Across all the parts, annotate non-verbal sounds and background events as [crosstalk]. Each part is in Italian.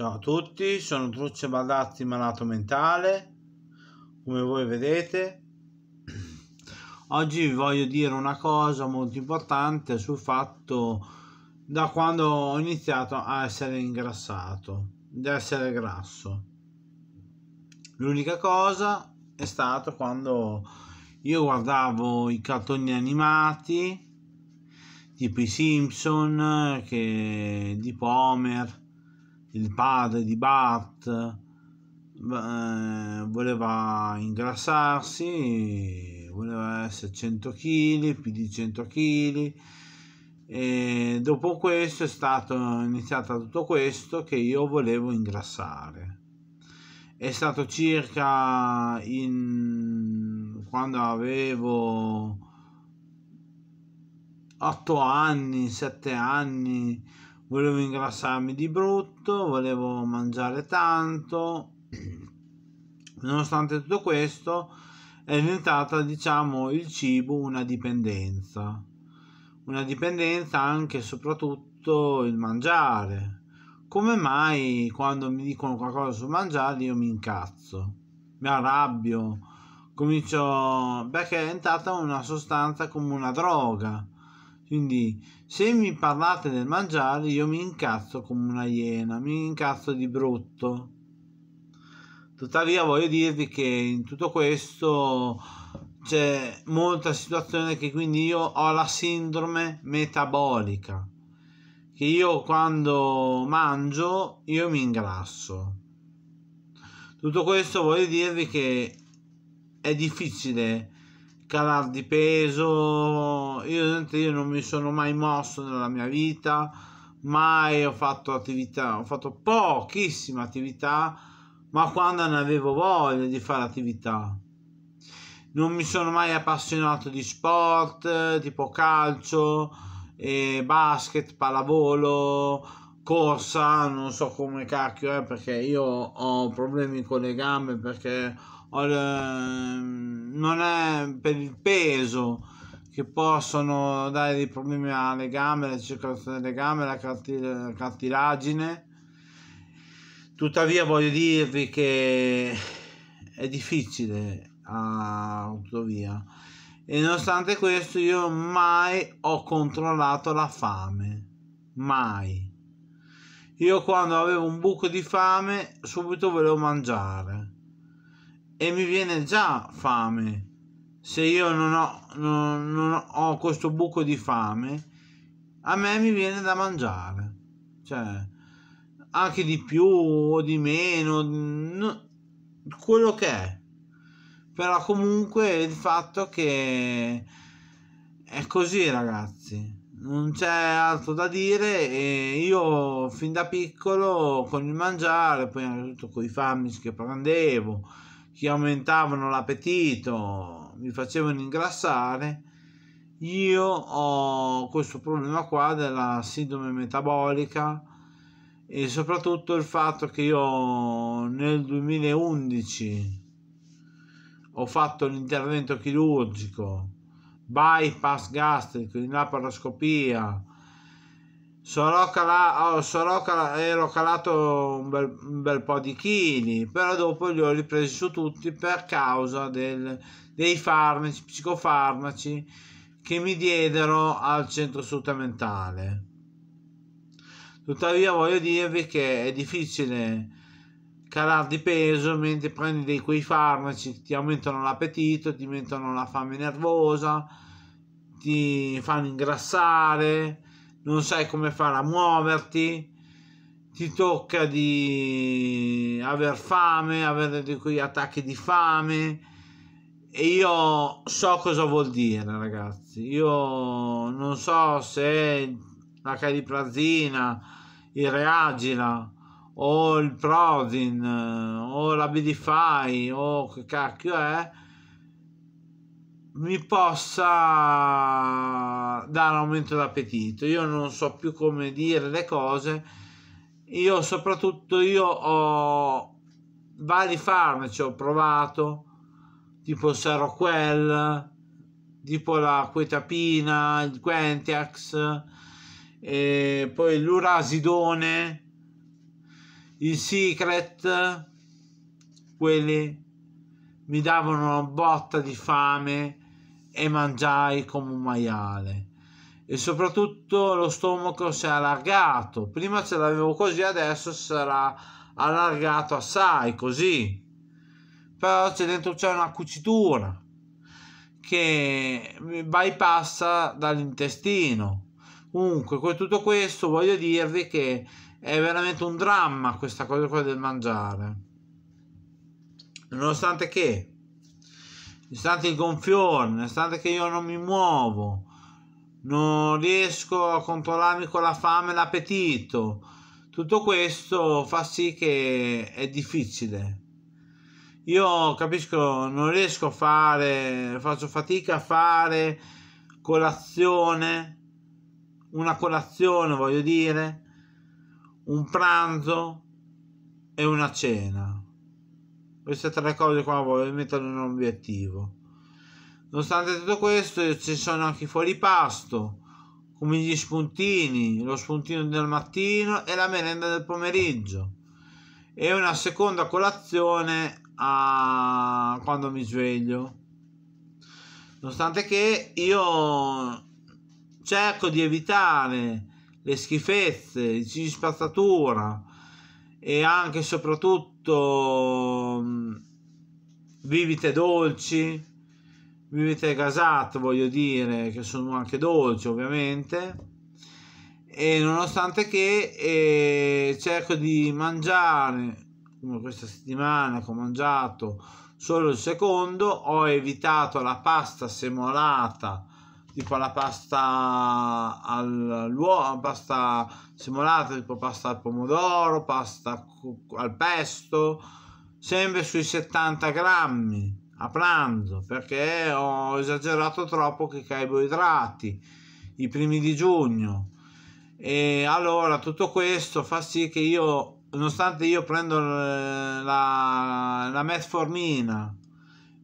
Ciao a tutti, sono Truccio Baldazzi, malato mentale, come voi vedete. [clears throat] Oggi vi voglio dire una cosa molto importante sul fatto da quando ho iniziato a essere ingrassato, ad essere grasso. L'unica cosa è stato quando io guardavo i cartoni animati, tipo i Simpson, che, di Pomer, il padre di Bart eh, voleva ingrassarsi, voleva essere 100 kg, più di 100 kg. E dopo questo è stato iniziato tutto questo che io volevo ingrassare. È stato circa in, quando avevo 8 anni, 7 anni volevo ingrassarmi di brutto, volevo mangiare tanto. Nonostante tutto questo, è diventata, diciamo, il cibo una dipendenza. Una dipendenza anche e soprattutto il mangiare. Come mai quando mi dicono qualcosa sul mangiare io mi incazzo, mi arrabbio, comincio... perché è diventata una sostanza come una droga quindi se mi parlate del mangiare io mi incazzo come una iena, mi incazzo di brutto. Tuttavia voglio dirvi che in tutto questo c'è molta situazione che quindi io ho la sindrome metabolica, che io quando mangio io mi ingrasso. Tutto questo voglio dirvi che è difficile calare di peso, io, io non mi sono mai mosso nella mia vita, mai ho fatto attività, ho fatto pochissima attività, ma quando ne avevo voglia di fare attività. Non mi sono mai appassionato di sport, tipo calcio, eh, basket, pallavolo, corsa, non so come cacchio è perché io ho problemi con le gambe perché non è per il peso che possono dare dei problemi alle gambe, alla circolazione delle gambe, alla cartilagine. Tuttavia voglio dirvi che è difficile a Utopia e nonostante questo io mai ho controllato la fame, mai. Io quando avevo un buco di fame subito volevo mangiare e mi viene già fame. Se io non ho, non, non ho questo buco di fame, a me mi viene da mangiare. Cioè, anche di più o di meno, no, quello che è. Però comunque il fatto che è così ragazzi non c'è altro da dire e io fin da piccolo con il mangiare poi anche tutto con i fammis che prendevo che aumentavano l'appetito, mi facevano ingrassare, io ho questo problema qua della sindrome metabolica e soprattutto il fatto che io nel 2011 ho fatto l'intervento chirurgico bypass gastrico in laparoscopia sono cala- oh, sarò cala- ero calato un bel, un bel, po' di chili, però dopo li ho ripresi su tutti per causa del, dei farmaci, psicofarmaci che mi diedero al centro sutamentale. Tuttavia voglio dirvi che è difficile calare di peso mentre prendi dei quei farmaci che ti aumentano l'appetito, ti aumentano la fame nervosa, ti fanno ingrassare non sai come fare a muoverti, ti tocca di aver fame, avere di quegli attacchi di fame. E io so cosa vuol dire, ragazzi. Io non so se la cariprazina, il reagila o il Prozin o la Bidify o che cacchio è mi possa dare un aumento d'appetito. Io non so più come dire le cose. Io soprattutto io ho vari farmaci, ho provato, tipo Seroquel, tipo la quetapina, il Quentiax, e poi l'urasidone, il Secret, quelli mi davano una botta di fame e mangiai come un maiale e soprattutto lo stomaco si è allargato prima ce l'avevo così adesso sarà allargato assai così però c'è dentro c'è una cucitura che bypassa dall'intestino comunque con tutto questo voglio dirvi che è veramente un dramma questa cosa qua del mangiare nonostante che istante il gonfiore, nonostante che io non mi muovo, non riesco a controllarmi con la fame e l'appetito, tutto questo fa sì che è difficile. Io capisco, non riesco a fare, faccio fatica a fare colazione, una colazione voglio dire, un pranzo e una cena queste tre cose qua voglio mettere in un obiettivo. Nonostante tutto questo, ci sono anche i fuori pasto, come gli spuntini, lo spuntino del mattino e la merenda del pomeriggio. E una seconda colazione a... quando mi sveglio. Nonostante che io cerco di evitare le schifezze, i cibi spazzatura, e anche e soprattutto bibite mm, dolci, bibite gasate voglio dire, che sono anche dolci ovviamente e nonostante che eh, cerco di mangiare come questa settimana che ho mangiato solo il secondo ho evitato la pasta semolata tipo la pasta all'uovo, pasta semolata, tipo pasta al pomodoro, pasta al pesto, sempre sui 70 grammi a pranzo perché ho esagerato troppo che carboidrati i primi di giugno e allora tutto questo fa sì che io nonostante io prendo la, la metformina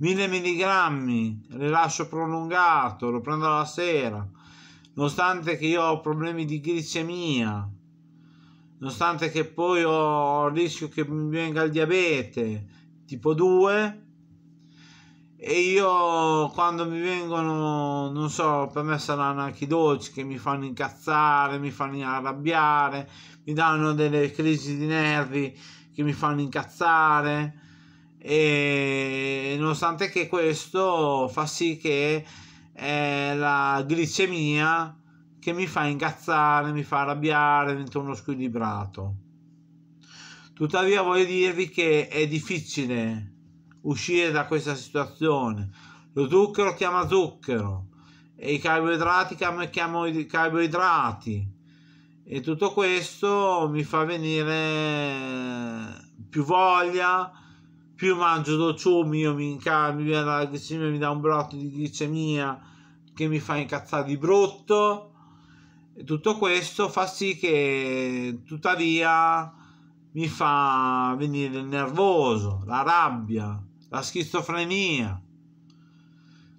1000 mg, rilascio prolungato, lo prendo la sera, nonostante che io ho problemi di glicemia, nonostante che poi ho il rischio che mi venga il diabete tipo 2 e io quando mi vengono non so per me saranno anche i dolci che mi fanno incazzare mi fanno arrabbiare mi danno delle crisi di nervi che mi fanno incazzare e nonostante che questo fa sì che è eh, la glicemia che mi fa incazzare, mi fa arrabbiare, mi torno squilibrato. Tuttavia voglio dirvi che è difficile uscire da questa situazione. Lo zucchero chiama zucchero e i carboidrati chiamano carboidrati e tutto questo mi fa venire più voglia, più mangio lo ciumio, mi incavo, mi viene la glicemia, mi dà un brotto di glicemia che mi fa incazzare di brutto. E tutto questo fa sì che tuttavia mi fa venire il nervoso, la rabbia, la schizofrenia.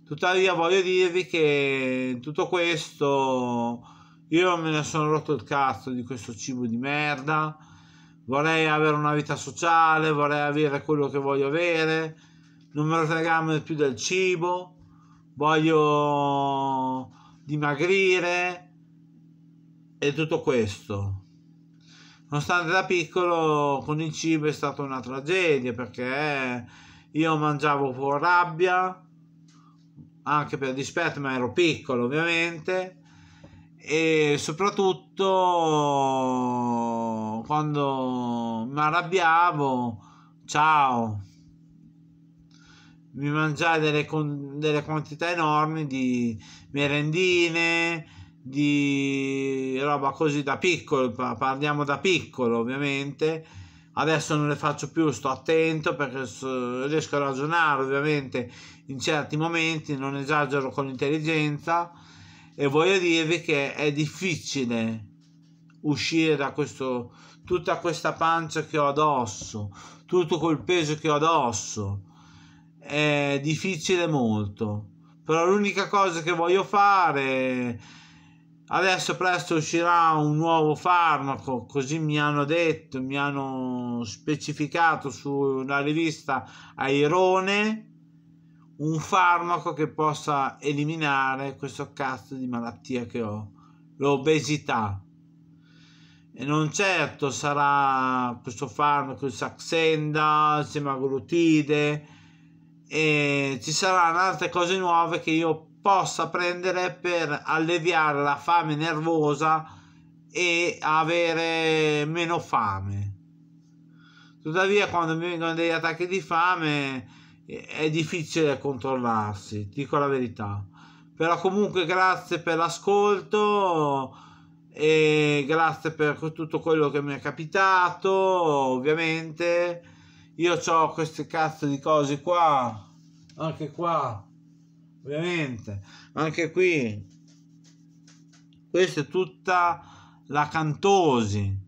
Tuttavia voglio dirvi che tutto questo io me ne sono rotto il cazzo di questo cibo di merda vorrei avere una vita sociale, vorrei avere quello che voglio avere, non me lo fregare più del cibo, voglio dimagrire e tutto questo. Nonostante da piccolo con il cibo è stata una tragedia perché io mangiavo con rabbia, anche per dispetto, ma ero piccolo ovviamente e soprattutto quando mi arrabbiavo, ciao, mi mangiai delle, con, delle quantità enormi di merendine, di roba così da piccolo, parliamo da piccolo ovviamente. Adesso non le faccio più, sto attento perché so, riesco a ragionare ovviamente in certi momenti, non esagero con l'intelligenza e voglio dirvi che è difficile uscire da questo tutta questa pancia che ho addosso tutto quel peso che ho addosso è difficile molto però l'unica cosa che voglio fare adesso presto uscirà un nuovo farmaco così mi hanno detto mi hanno specificato su una rivista Airone un farmaco che possa eliminare questo cazzo di malattia che ho, l'obesità. E non certo sarà questo farmaco il Saxenda, il semaglutide, e ci saranno altre cose nuove che io possa prendere per alleviare la fame nervosa e avere meno fame. Tuttavia, quando mi vengono degli attacchi di fame, è difficile controllarsi, dico la verità. Però comunque grazie per l'ascolto e grazie per tutto quello che mi è capitato, ovviamente. Io ho queste cazzo di cose qua, anche qua, ovviamente, anche qui. Questa è tutta la Cantosi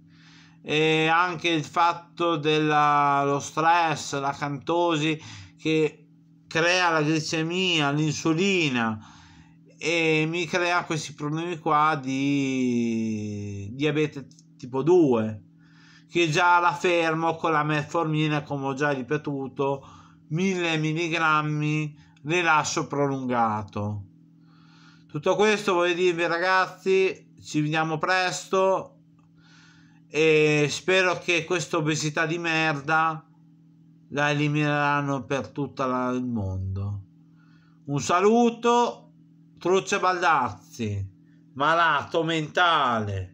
e anche il fatto dello stress, la cantosi che crea la glicemia, l'insulina e mi crea questi problemi qua di diabete tipo 2 che già la fermo con la metformina come ho già ripetuto 1000 mg rilascio prolungato tutto questo voglio dirvi ragazzi ci vediamo presto e spero che questa obesità di merda la elimineranno per tutto il mondo. Un saluto, Truce Baldazzi, malato mentale.